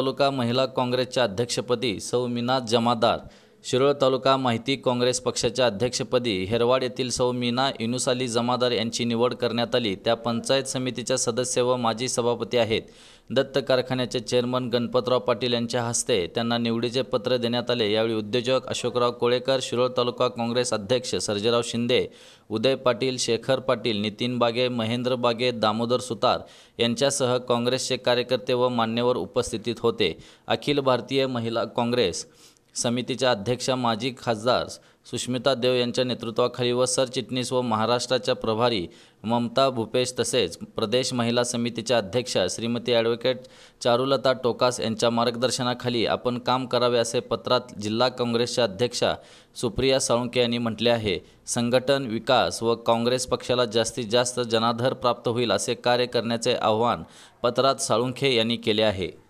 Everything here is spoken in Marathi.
तालुका महिला काँग्रेसच्या अध्यक्षपदी सौ जमादार शिरोळ तालुका माहिती काँग्रेस पक्षाच्या अध्यक्षपदी हेरवाड येथील सौ मीना इनुसाली जमादार यांची निवड करण्यात आली त्या पंचायत समितीच्या सदस्य व माजी सभापती आहेत दत्त कारखान्याचे चेअरमन गणपतराव पाटील यांच्या हस्ते त्यांना निवडीचे पत्र देण्यात आले यावेळी उद्योजक अशोकराव कोळेकर शिरोळ तालुका काँग्रेस अध्यक्ष सर्जेराव शिंदे उदय पाटील शेखर पाटील नितीन बागे महेंद्र बागे दामोदर सुतार यांच्यासह काँग्रेसचे कार्यकर्ते व मान्यवर उपस्थितीत होते अखिल भारतीय महिला काँग्रेस समितीच्या अध्यक्ष माजी खासदार सुष्मिता देव यांच्या नेतृत्वाखाली व सरचिटणीस व महाराष्ट्राच्या प्रभारी ममता भूपेश तसेच प्रदेश महिला समितीच्या अध्यक्षा श्रीमती ॲडव्होकेट चारुलता टोकास यांच्या मार्गदर्शनाखाली आपण काम करावे असे पत्रात जिल्हा काँग्रेसच्या अध्यक्षा सुप्रिया साळुंके यांनी म्हटले आहे संघटन विकास व काँग्रेस पक्षाला जास्तीत जास्त जनाधार प्राप्त होईल असे कार्य करण्याचे आवाहन पत्रात साळुंखे यांनी केले आहे